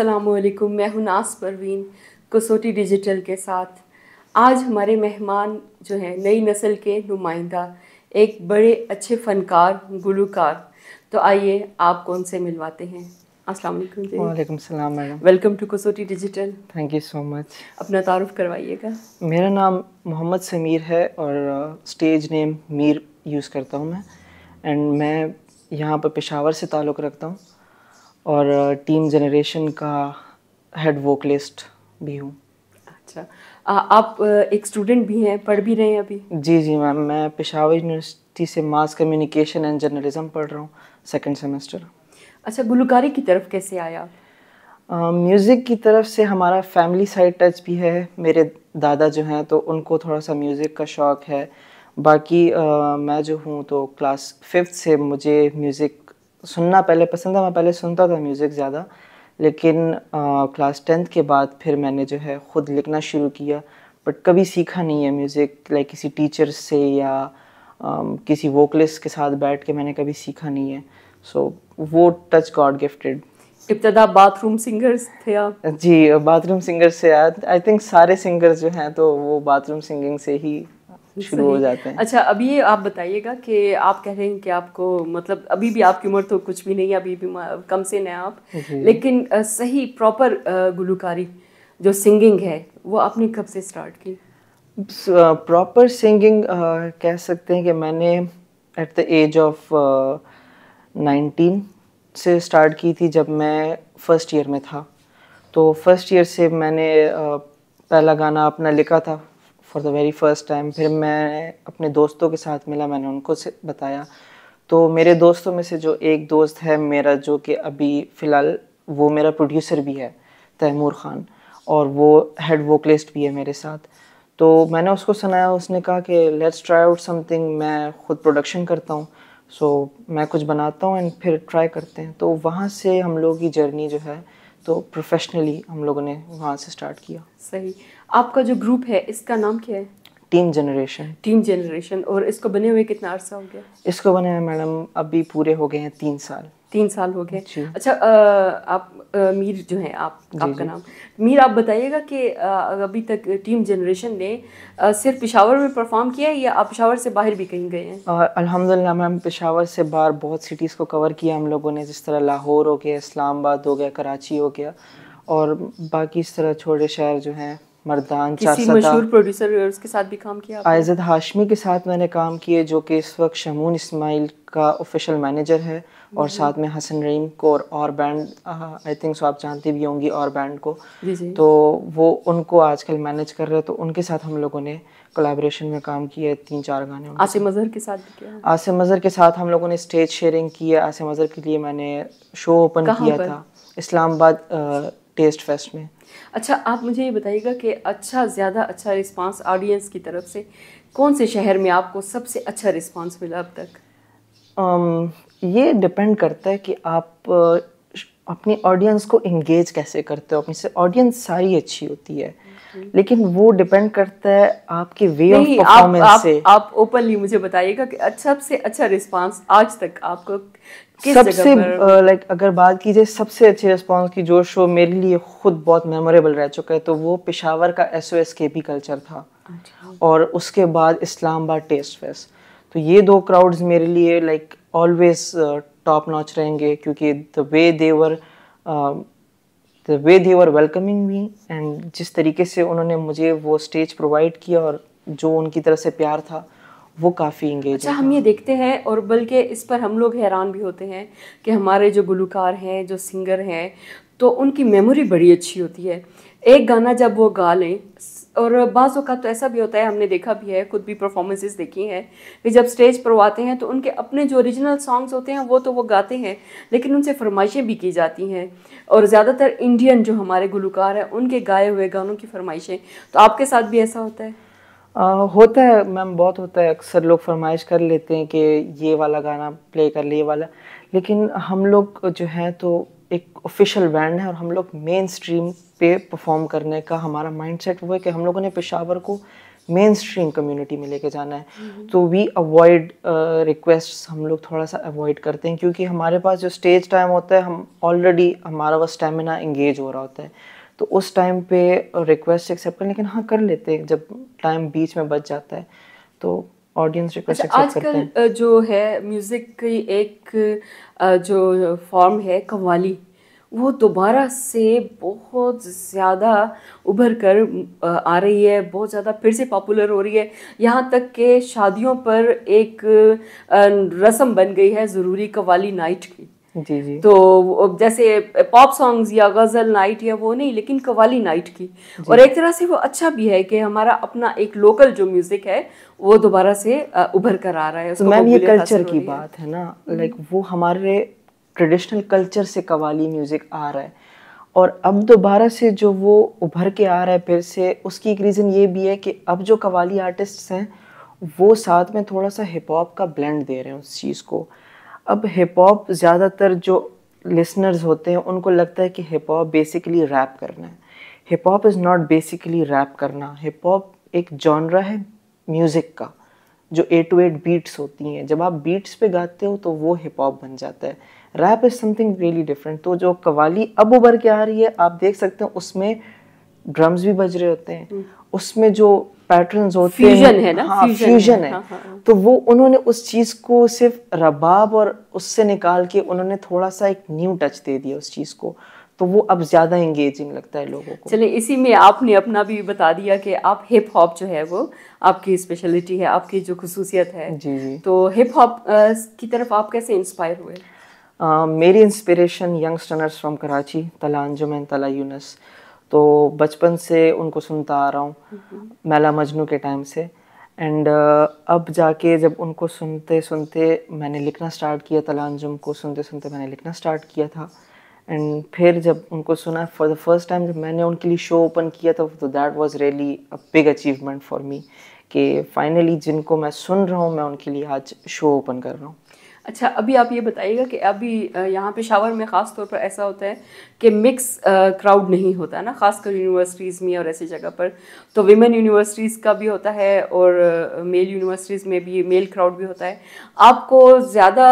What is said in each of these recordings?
असलकुम मैं हूं नास परवीन कसोटी डिजिटल के साथ आज हमारे मेहमान जो हैं नई नस्ल के नुमाइंदा एक बड़े अच्छे फनकार गुलकार तो आइए आप कौन से मिलवाते हैं असलम सलाम madam welcome to Kasoti digital thank you so much अपना तारुफ करवाइएगा मेरा नाम मोहम्मद समीर है और स्टेज नेम मीर यूज़ करता हूँ मैं एंड मैं यहाँ पर पेशावर से ताल्लुक़ रखता हूँ और टीम uh, जनरेशन का हेड वोकलिस्ट भी हूँ अच्छा आ, आप uh, एक स्टूडेंट भी हैं पढ़ भी रहे हैं अभी जी जी मैम मैं पेशावर यूनिवर्सिटी से मास कम्युनिकेशन एंड जर्नलिज्म पढ़ रहा हूँ सेकेंड सेमेस्टर अच्छा गुलकारी की तरफ कैसे आया म्यूज़िक की तरफ से हमारा फैमिली साइड टच भी है मेरे दादा जो हैं तो उनको थोड़ा सा म्यूज़िक का शौक़ है बाकी आ, मैं जो हूँ तो क्लास फिफ्थ से मुझे म्यूज़िक सुनना पहले पसंद था मैं पहले सुनता था म्यूज़िक ज़्यादा लेकिन क्लास टेंथ के बाद फिर मैंने जो है ख़ुद लिखना शुरू किया बट कभी सीखा नहीं है म्यूज़िक लाइक किसी टीचर से या किसी वोकलिस्ट के साथ बैठ के मैंने कभी सीखा नहीं है सो so, वो टच गॉड गिफ्टेड इब्तदा बाथरूम सिंगर्स थे आप जी बाथरूम सिंगर से आई थिंक सारे सिंगर्स जो हैं तो वो बाथरूम सिंगिंग से ही शुरू हो जाते हैं अच्छा अभी ये आप बताइएगा कि आप कह रहे हैं कि आपको मतलब अभी भी आपकी उम्र तो कुछ भी नहीं है अभी भी कम से नए आप हम्म, हम्म। लेकिन सही प्रॉपर गुलकारी जो सिंगिंग है वो आपने कब से स्टार्ट की प्रॉपर सिंगिंग कह सकते हैं कि मैंने at the age of nineteen से स्टार्ट की थी जब मैं फर्स्ट ईयर में था तो फर्स्ट ईयर से मैंने uh, पहला गाना अपना लिखा था for the very first time फिर मैं अपने दोस्तों के साथ मिला मैंने उनको से बताया तो मेरे दोस्तों में से जो एक दोस्त है मेरा जो कि अभी फ़िलहाल वो मेरा प्रोड्यूसर भी है तैमूर ख़ान और वो हेड वोकलिस्ट भी है मेरे साथ तो मैंने उसको सुनाया उसने कहा कि लेट्स ट्राई आउट समथिंग मैं खुद प्रोडक्शन करता हूँ सो so, मैं कुछ बनाता हूँ एंड फिर ट्राई करते हैं तो वहाँ से हम लोग की जर्नी जो है तो प्रोफेशनली हम लोगों ने वहाँ से स्टार्ट किया सही आपका जो ग्रुप है इसका नाम क्या है टीम जनरेशन टीम जनरेशन और इसको बने हुए कितना अरसा हो गया इसको बने हुए मैडम अभी पूरे हो गए हैं तीन साल तीन साल हो गए अच्छा आप मीर जो है आप जी, आपका जी. नाम मीर आप बताइएगा कि अभी तक टीम जनरेशन ने सिर्फ पिशावर में परफॉर्म किया है या आप पिशावर से बाहर भी कहीं गए हैं अल्हम्दुलिल्लाह मैम पिशावर से बाहर बहुत सिटीज़ को कवर किया हम लोगों ने जिस तरह लाहौर हो गया इस्लामाबाद हो गया कराची हो गया और बाकी इस तरह छोटे शहर जो हैं मरदान मशहूर प्रोड्यूसर उसके साथ भी काम किया आयजद हाशमी के साथ मैंने काम किए जो कि इस वक्त शमून इस्माइल का ऑफिशियल मैनेजर है और साथ में हसन रहीम को और, और बैंड आई थिंक सो आप जानती भी होंगी और बैंड को तो वो उनको आजकल मैनेज कर रहे हैं तो उनके साथ हम लोगों ने कोलाब्रेशन में काम किया तीन चार गाने आसिम अजहर के साथ भी किया आसिम अजहर के साथ हम लोगों ने स्टेज शेयरिंग की है आसिम अजहर के लिए मैंने शो ओपन किया था इस्लामाबाद टेस्ट फेस्ट में अच्छा आप मुझे ये बताइएगा कि अच्छा ज़्यादा अच्छा रिस्पांस ऑडियंस की तरफ से कौन से शहर में आपको सबसे अच्छा रिस्पांस मिला अब तक um, ये डिपेंड करता है कि आप अपनी ऑडियंस को इंगेज कैसे करते हो अपनी से ऑडियंस सारी अच्छी होती है लेकिन वो डिपेंड करता है आपके वे ऑफ परफॉर्मेंस से आप ओपनली मुझे बताइएगा कि अच्छा सबसे अच्छा रिस्पांस आज तक आपको सबसे लाइक अगर बात की जाए सबसे अच्छे रिस्पॉन्स की जो शो मेरे लिए खुद बहुत मेमोरेबल रह चुका है तो वो पिशावर का एस ओ एस के पी कल्चर था अच्छा। और उसके बाद इस्लामाबाद टेस्ट फेस्ट तो ये दो क्राउड्स मेरे लिए लाइक ऑलवेज टॉप नॉच रहेंगे क्योंकि the way they were the way they were welcoming me and जिस तरीके से उन्होंने मुझे वो स्टेज प्रोवाइड किया और जो उनकी तरफ से प्यार था वो काफ़ी इंगेज अच्छा हम ये देखते हैं और बल्कि इस पर हम लोग हैरान भी होते हैं कि हमारे जो गुलकार हैं जो सिंगर हैं तो उनकी मेमोरी बड़ी अच्छी होती है एक गाना जब वो गा लें और बाज़ अवत तो ऐसा भी होता है हमने देखा भी है खुद भी परफॉर्मेंसेस देखी हैं कि जब स्टेज पर आते हैं तो उनके अपने जो ओरिजिनल सॉन्ग्स होते हैं वो तो वो गाते हैं लेकिन उनसे फरमाइशें भी की जाती हैं और ज़्यादातर इंडियन जो हमारे गुलकार हैं उनके गाए हुए गानों की फरमाइशें तो आपके साथ भी ऐसा होता है आ, होता है मैम बहुत होता है अक्सर लोग फरमाइश कर लेते हैं कि ये वाला गाना प्ले कर ले वाला लेकिन हम लोग जो है तो एक ऑफिशियल बैंड है और हम लोग मेन स्ट्रीम पे परफॉर्म करने का हमारा माइंडसेट वो है कि हम लोगों ने पेशावर को मेन स्ट्रीम कम्युनिटी में लेके जाना है हम्म। तो वी अवॉइड रिक्वेस्ट हम लोग थोड़ा सा अवॉइड करते हैं क्योंकि हमारे पास जो स्टेज टाइम होता है हम ऑलरेडी हमारा वो स्टेमिना इंगेज हो रहा होता है तो उस टाइम पे रिक्वेस्ट एक्सेप्ट कर लेकिन हाँ कर लेते हैं जब टाइम बीच में बच जाता है तो ऑडियंस रिक्वेस्ट अच्छा, आजकल जो है म्यूज़िक की एक जो फॉर्म है कवाली वो दोबारा से बहुत ज़्यादा उभर कर आ रही है बहुत ज़्यादा फिर से पॉपुलर हो रही है यहाँ तक के शादियों पर एक रस्म बन गई है ज़रूरी कवाली नाइट की जी जी तो जैसे पॉप सॉन्ग्स या गज़ल नाइट या वो नहीं लेकिन कवाली नाइट की और एक तरह से वो अच्छा भी है कि हमारा अपना एक लोकल जो म्यूज़िक है वो दोबारा से उभर कर आ रहा है तो मैम ये कल्चर की बात है ना हम्म। लाइक वो हमारे ट्रेडिशनल कल्चर से कवाली म्यूज़िक आ रहा है और अब दोबारा से जो वो उभर के आ रहा है फिर से उसकी एक रीज़न ये भी है कि अब जो कवाली आर्टिस्ट्स हैं वो साथ में थोड़ा सा हिप हॉप का ब्लेंड दे रहे हैं उस चीज़ को अब हिप हॉप ज़्यादातर जो लिसनर्स होते हैं उनको लगता है कि हिप हॉप बेसिकली रैप करना है hip hop is not basically rap करना हिप हॉप एक जॉनरा है म्यूज़िक का जो ए टू एट बीट्स होती हैं जब आप बीट्स पे गाते हो तो वो हिप हॉप बन जाता है rap is something really different तो जो कवाली अब उभर के आ रही है आप देख सकते हो उसमें ड्रम्स भी बज रहे होते हैं उसमें जो पैटर्न होते हैं फ्यूजन है ना हाँ, फ्यूजन, फ्यूजन है, है। हाँ, हाँ, हाँ। तो वो उन्होंने उस चीज को सिर्फ रबाब और उससे निकाल के उन्होंने थोड़ा सा एक न्यू टच दे दिया उस चीज को तो वो अब ज्यादा एंगेजिंग लगता है लोगों को चले इसी में आपने अपना भी बता दिया कि आप हिप हॉप जो है वो आपकी स्पेशलिटी है आपकी जो खसूसियत है जी जी तो हिप हॉप की तरफ आप कैसे इंस्पायर हुए आ, मेरी inspiration Young Stunners from Karachi Talha Anjum तला यूनस तो बचपन से उनको सुनता आ रहा हूँ हम्म। मैला मजनू के टाइम से एंड uh, अब जाके जब उनको सुनते सुनते मैंने लिखना स्टार्ट किया तलांजुम को सुनते सुनते मैंने लिखना स्टार्ट किया था एंड फिर जब उनको सुना फॉर द फर्स्ट टाइम जब मैंने उनके लिए शो ओपन किया था तो that was really a big achievement for me कि फाइनली जिनको मैं सुन रहा हूँ मैं उनके लिए आज शो ओपन कर रहा हूँ अच्छा अभी आप ये बताइएगा कि अभी यहाँ पेशावर में ख़ास तौर पर ऐसा होता है कि मिक्स क्राउड नहीं होता है ना ख़ासकर यूनिवर्सिटीज़ में और ऐसी जगह पर तो वीमेन यूनिवर्सिटीज़ का भी होता है और मेल यूनिवर्सिटीज़ में भी मेल क्राउड भी होता है आपको ज़्यादा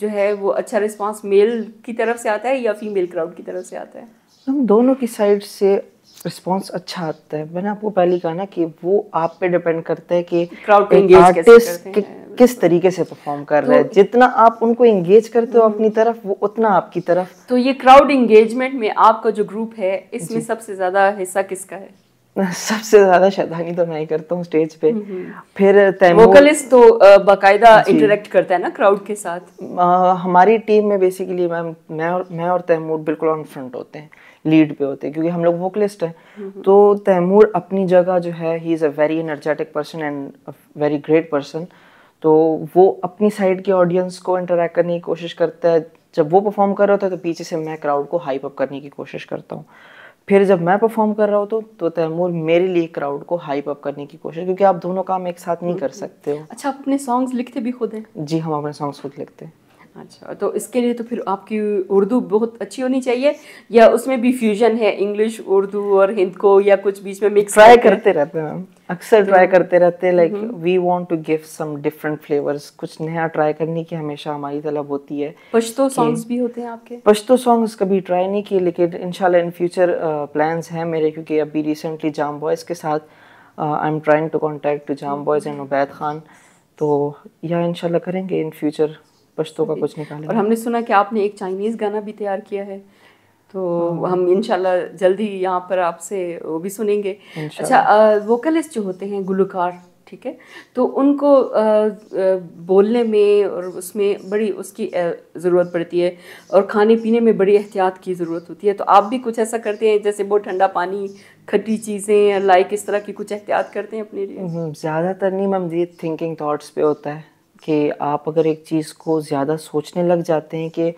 जो है वो अच्छा रिस्पॉन्स मेल की तरफ से आता है या फीमेल क्राउड की तरफ से आता है हम दोनों की साइड से रिस्पॉन्स अच्छा आता है मैंने आपको पहले कहा ना कि वो आप पे डिपेंड करता है कि क्राउड आर्टिस्ट के किस तरीके से परफॉर्म कर तो रहे हैं जितना आप उनको एंगेज करते हो हम्म। अपनी तरफ वो उतना आपकी तरफ तो ये क्राउड एंगेजमेंट में आपका जो ग्रुप है इसमें सबसे ज्यादा हिस्सा किसका है सबसे ज्यादा शैतानी तो मैं ही करता हूँ स्टेज पे हम्म, हम्म। फिर वोकलिस्ट तो बाकायदा इंटरेक्ट करता है ना क्राउड के साथ आ, हमारी टीम में बेसिकली मैम मैं और मैं और तैमूर बिल्कुल ऑन फ्रंट होते हैं लीड पे होते हैं क्योंकि हम लोग वोकलिस्ट हैं तो तैमूर अपनी जगह जो है he is a very energetic person and very great person तो वो अपनी साइड के ऑडियंस को इंटरेक्ट करने की कोशिश करता है जब वो परफॉर्म कर रहा होता है तो पीछे से मैं क्राउड को हाइप अप करने की कोशिश करता हूँ फिर जब मैं परफॉर्म कर रहा होता तो तैमूर मेरे लिए क्राउड को हाइप अप करने की कोशिश क्योंकि आप दोनों काम एक साथ नहीं कर सकते हो अच्छा आप अपने सॉन्ग्स लिखते भी खुद हैं जी हम अपने सॉन्ग्स खुद लिखते हैं अच्छा तो इसके लिए तो फिर आपकी उर्दू बहुत अच्छी होनी चाहिए या उसमें भी फ्यूजन है इंग्लिश उर्दू और हिंद को या कुछ बीच में मिक्स ट्राई करते रहते हैं अक्सर ट्राई हम्म। करते रहते हैं like we want to give some different flavours कुछ नया ट्राई करने की हमेशा हमारी तलब होती है पश्तो सॉन्ग्स भी होते हैं आपके पश्तो सॉन्ग्स कभी ट्राई नहीं किए लेकिन इंशाल्लाह इन फ्यूचर प्लान्स हैं मेरे क्योंकि अभी रिसेंटली जाम बॉयज़ के साथ I am trying to contact to Jam Boys and Ubaid Khan तो यह इनशाला करेंगे इन फ्यूचर पश्तो का कुछ निकाला और हमने सुना कि आपने एक चाइनीज़ गाना भी तैयार किया है तो हाँ। हम इनशाला जल्दी यहाँ पर आपसे वो भी सुनेंगे अच्छा वोकलिस्ट जो होते हैं गुलकार ठीक है तो उनको आ, आ, बोलने में और उसमें बड़ी उसकी ज़रूरत पड़ती है और खाने पीने में बड़ी एहतियात की ज़रूरत होती है तो आप भी कुछ ऐसा करते हैं जैसे बहुत ठंडा पानी खट्टी चीज़ें लाइक इस तरह की कुछ एहतियात करते हैं अपने लिए हम्म, ज़्यादातर नहीं मैम ये थिंकिंग थाट्स पे होता है कि आप अगर एक चीज़ को ज़्यादा सोचने लग जाते हैं कि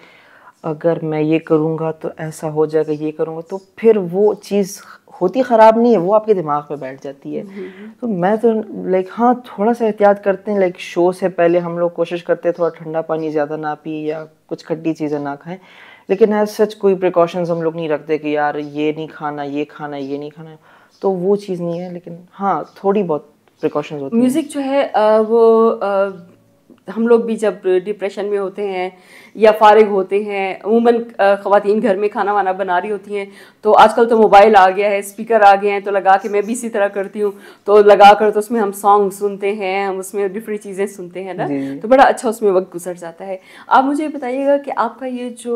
अगर मैं ये करूँगा तो ऐसा हो जाएगा ये करूँगा तो फिर वो चीज़ होती ख़राब नहीं है वो आपके दिमाग पे बैठ जाती है हम्म, हम्म। तो मैं तो लाइक हाँ थोड़ा सा एहतियात करते हैं लाइक शो से पहले हम लोग कोशिश करते हैं थोड़ा ठंडा पानी ज़्यादा ना पिए या कुछ खट्टी चीज़ें ना खाएं लेकिन एज सच कोई प्रिकॉशंस हम लोग नहीं रखते कि यार ये नहीं खाना ये खाना ये नहीं खाना तो वो चीज़ नहीं है लेकिन हाँ थोड़ी बहुत प्रिकॉशंस होती म्यूज़िक जो है वो हम लोग भी जब डिप्रेशन में होते हैं या फारिग होते हैं उमूा ख़वान घर में खाना वाना बना रही होती हैं तो आजकल तो मोबाइल आ गया है स्पीकर आ गया है तो लगा के मैं भी इसी तरह करती हूँ तो लगा कर तो उसमें हम सॉन्ग सुनते हैं हम उसमें डिफरेंट चीज़ें सुनते हैं ना तो बड़ा अच्छा उसमें वक्त गुजर जाता है आप मुझे बताइएगा कि आपका ये जो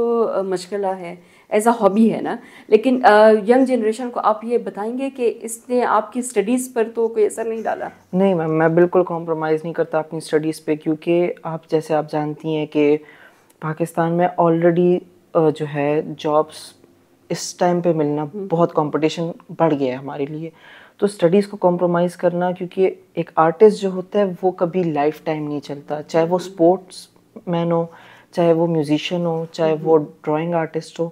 मशगला है एज अ हॉबी है ना लेकिन यंग जनरेशन को आप ये बताएंगे कि इसने आपकी स्टडीज़ पर तो कोई असर नहीं डाला नहीं मैम मैं बिल्कुल कॉम्प्रोमाइज़ नहीं करता अपनी स्टडीज़ पे क्योंकि आप जैसे आप जानती हैं कि पाकिस्तान में ऑलरेडी जो है जॉब्स इस टाइम पे मिलना हम्म। बहुत कंपटीशन बढ़ गया है हमारे लिए तो स्टडीज़ को कॉम्प्रोमाइज़ करना क्योंकि एक आर्टिस्ट जो होता है वो कभी लाइफ टाइम नहीं चलता चाहे वो स्पोर्ट्स हम्म। मैन हो चाहे वो म्यूजिशियन हो चाहे वो ड्राइंग हम्म। आर्टिस्ट हो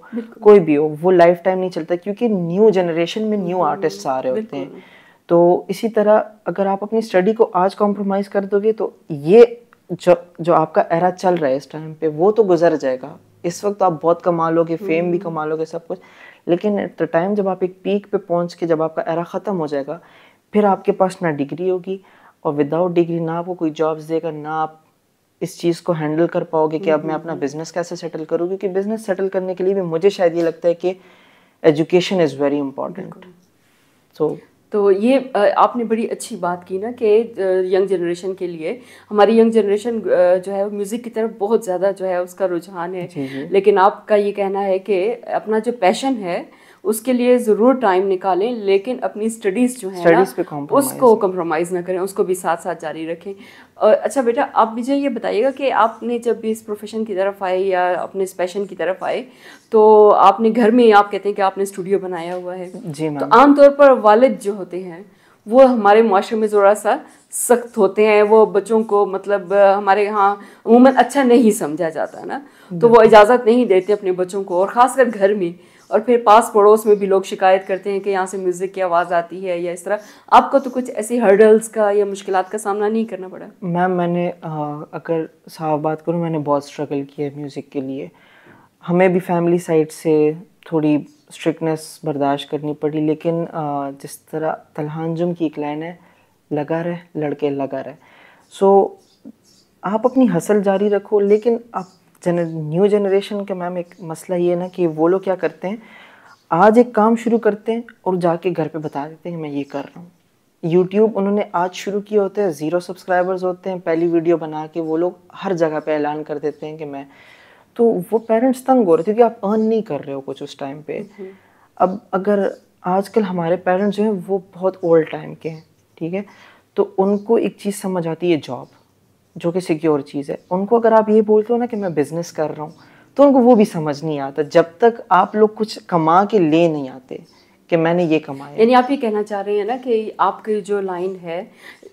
कोई भी हो वो लाइफ टाइम नहीं चलता क्योंकि न्यू जनरेशन में न्यू आर्टिस्ट आ रहे होते हैं तो इसी तरह अगर आप अपनी स्टडी को आज कॉम्प्रोमाइज़ कर दोगे तो ये जो जो आपका एरा चल रहा है इस टाइम पे वो तो गुजर जाएगा इस वक्त तो आप बहुत कमा लोगे फेम भी हम्म। कमा लोगे सब कुछ लेकिन एट द टाइम जब आप एक पीक पे पहुंच के जब आपका एरा ख़त्म हो जाएगा फिर आपके पास ना डिग्री होगी और विदाउट डिग्री ना आपको कोई जॉब्स देगा ना आप इस चीज़ को हैंडल कर पाओगे कि अब मैं अपना बिजनेस कैसे सेटल करूँ क्योंकि बिजनेस सेटल करने के लिए भी मुझे शायद ये लगता है कि education is very important so तो ये आपने बड़ी अच्छी बात की ना कि यंग जनरेशन के लिए हमारी यंग जनरेशन जो है म्यूज़िक की तरफ बहुत ज़्यादा जो है उसका रुझान है लेकिन आपका ये कहना है कि अपना जो पैशन है उसके लिए ज़रूर टाइम निकालें लेकिन अपनी स्टडीज़ जो है ना उसको कम्प्रोमाइज़ ना करें उसको भी साथ साथ जारी रखें और अच्छा बेटा आप मुझे ये बताइएगा कि आपने जब भी इस प्रोफेशन की तरफ आए या अपने इस पैशन की तरफ आए तो आपने घर में आप कहते हैं कि आपने स्टूडियो बनाया हुआ है जी तो आमतौर पर वालद जो होते हैं वो हमारे माशरे में ज़रा सा सख्त होते हैं वो बच्चों को मतलब हमारे यहाँ अमूमन अच्छा नहीं समझा जाता ना तो वो इजाज़त नहीं देते अपने बच्चों को और ख़ासकर घर में और फिर पास पड़ोस में भी लोग शिकायत करते हैं कि यहाँ से म्यूज़िक की आवाज़ आती है या इस तरह आपको तो कुछ ऐसी हर्डल्स का या मुश्किल का सामना नहीं करना पड़ा मैम मैंने अगर साफ बात करूँ मैंने बहुत स्ट्रगल किया है म्यूज़िक के लिए हमें भी फैमिली साइड से थोड़ी स्ट्रिक्टनेस बर्दाश्त करनी पड़ी लेकिन जिस तरह तलहानजुम जुम की एक लाइन है लगा रहे लड़के लगा रहे सो so, आप अपनी हसल जारी रखो लेकिन आप जनर न्यू जनरेशन के मैम एक मसला ये ना कि वो लोग क्या करते हैं आज एक काम शुरू करते हैं और जाके घर पे बता देते हैं मैं ये कर रहा हूँ यूट्यूब उन्होंने आज शुरू किए होते हैं ज़ीरो सब्सक्राइबर्स होते हैं पहली वीडियो बना के वो लोग हर जगह पे ऐलान कर देते हैं कि मैं तो वो पेरेंट्स तंग हो रहे थे क्योंकि आप अर्न नहीं कर रहे हो कुछ उस टाइम पे हम्म। अब अगर आजकल हमारे पेरेंट्स जो हैं वो बहुत ओल्ड टाइम के हैं ठीक है तो उनको एक चीज़ समझ आती है जॉब जो कि सिक्योर चीज़ है उनको अगर आप ये बोलते हो ना कि मैं बिज़नेस कर रहा हूँ तो उनको वो भी समझ नहीं आता जब तक आप लोग कुछ कमा के ले नहीं आते कि मैंने ये कमाया यानी आप ये कहना चाह रहे हैं ना कि आपकी जो लाइन है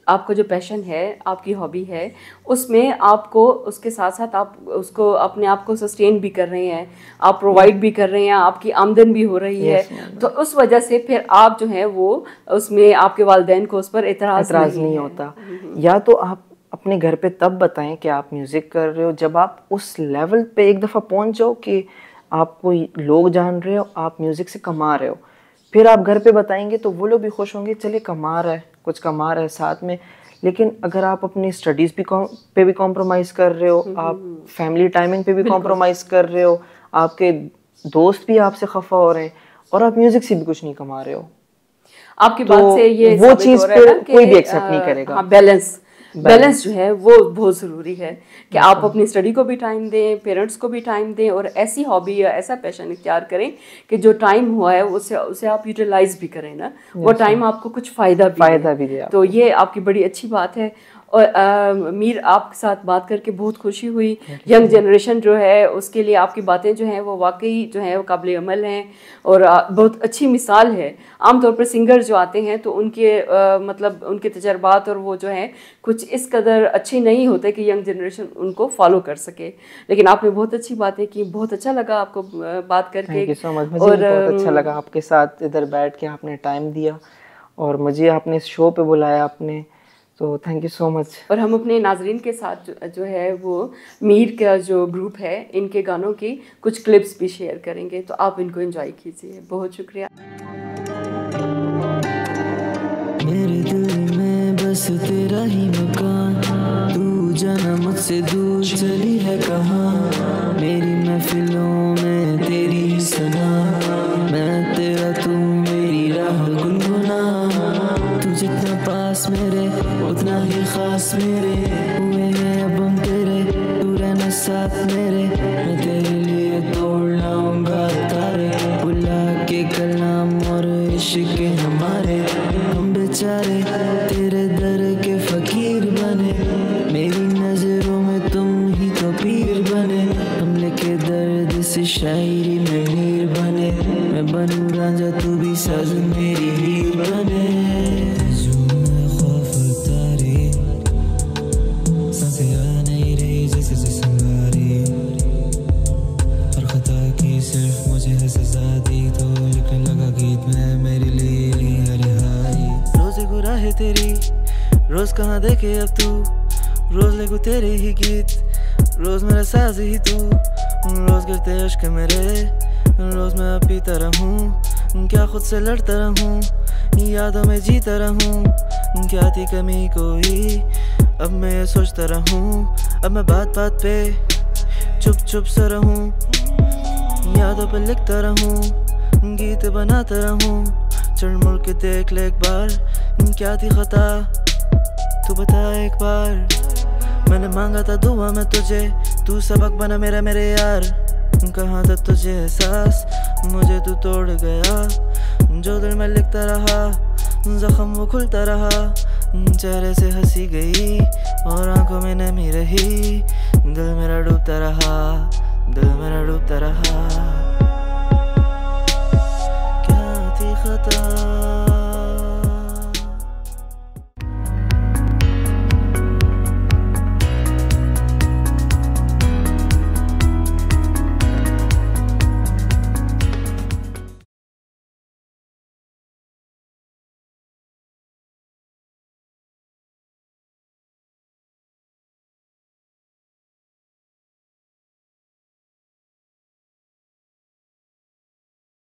आपका जो पैशन है आपकी हॉबी है उसमें आपको उसके साथ साथ आप उसको अपने आप को सस्टेन भी कर रहे हैं आप प्रोवाइड भी कर रहे हैं आपकी आमदन भी हो रही है तो उस वजह से फिर आप जो है वो उसमें आपके वालदेन को उस पर इतराज़ नहीं, नहीं होता हम्म, हम्म। या तो आप अपने घर पे तब बताएं कि आप म्यूज़िक कर रहे हो जब आप उस लेवल पे एक दफ़ा पहुंच जाओ कि आपको लोग जान रहे हो आप म्यूज़िक से कमा रहे हो फिर आप घर पे बताएंगे तो वो लोग भी खुश होंगे चले कमा रहा है कुछ कमा रहा है साथ में लेकिन अगर आप अपनी स्टडीज़ भी पे भी कॉम्प्रोमाइज़ कर रहे हो हम्म, आप फैमिली हम्म। टाइमिंग पे भी कॉम्प्रोमाइज़ कर रहे हो आपके दोस्त भी आपसे खफा हो रहे हैं और आप म्यूज़िक से भी कुछ नहीं कमा रहे हो आपकी तो बात से ये वो चीज़ पे कोई भी एक्सेप्ट नहीं करेगा बैलेंस हाँ, बैलेंस जो है वो बहुत ज़रूरी है कि आप हाँ। अपनी स्टडी को भी टाइम दें पेरेंट्स को भी टाइम दें और ऐसी हॉबी या ऐसा पैशन इख्तियार करें कि जो टाइम हुआ है उसे उसे आप यूटिलाइज भी करें ना वो टाइम आपको कुछ फ़ायदा भी फ़ायदा भी तो ये आपकी बड़ी अच्छी बात है और मीर आपके साथ बात करके बहुत खुशी हुई यंग जनरेशन जो है उसके लिए आपकी बातें जो हैं वो वाकई जो है वो काबिल अमल हैं और बहुत अच्छी मिसाल है आमतौर पर सिंगर जो आते हैं तो उनके आ, मतलब उनके तजर्बात और वो जो हैं कुछ इस कदर अच्छे नहीं होते कि यंग जनरेशन उनको फॉलो कर सके लेकिन आपने बहुत अच्छी बातें की बहुत अच्छा लगा आपको बात करके so और अच्छा लगा आपके साथ इधर बैठ के आपने टाइम दिया और मुझे आपने शो पर बुलाया आपने तो थैंक यू सो मच और हम अपने नाजरीन के साथ जो, जो है वो मीर का जो ग्रुप है इनके गानों की कुछ क्लिप्स भी शेयर करेंगे तो आप इनको एंजॉय कीजिए बहुत शुक्रिया मेरे दिल में बस तेरा ही मकान तू जाना मुझसे दूर चली है कहाँ मेरी महफिलों में तेरी सना जितना पास मेरे उतना ही खास मेरे हुए हैं अब हम तेरे तू रहना साथ मेरे कहाँ देखे अब तू रोज लेको तेरे ही गीत रोज मेरा साज ही तू रोज गिरते अश्क मेरे रोज मैं अब पीता रहूँ क्या खुद से लड़ता रहूँ यादों में जीता रहूँ क्या थी कमी कोई अब मैं ये सोचता रहूँ अब मैं बात बात पे चुप चुप सा रहूँ यादों पे लिखता रहूँ गीत बनाता रहूँ चढ़ मुड़ के देख ले एक बार क्या थी खता तू बता एक बार मैंने मांगा था दुआ मैं तुझे तू सबक बना मेरा मेरे यार कहाँ था तुझे एहसास मुझे तू तोड़ गया जो दिल में लिखता रहा जख्म वो खुलता रहा चेहरे से हंसी गई और आंखों में नमी रही दिल मेरा डूबता रहा दिल मेरा डूबता रहा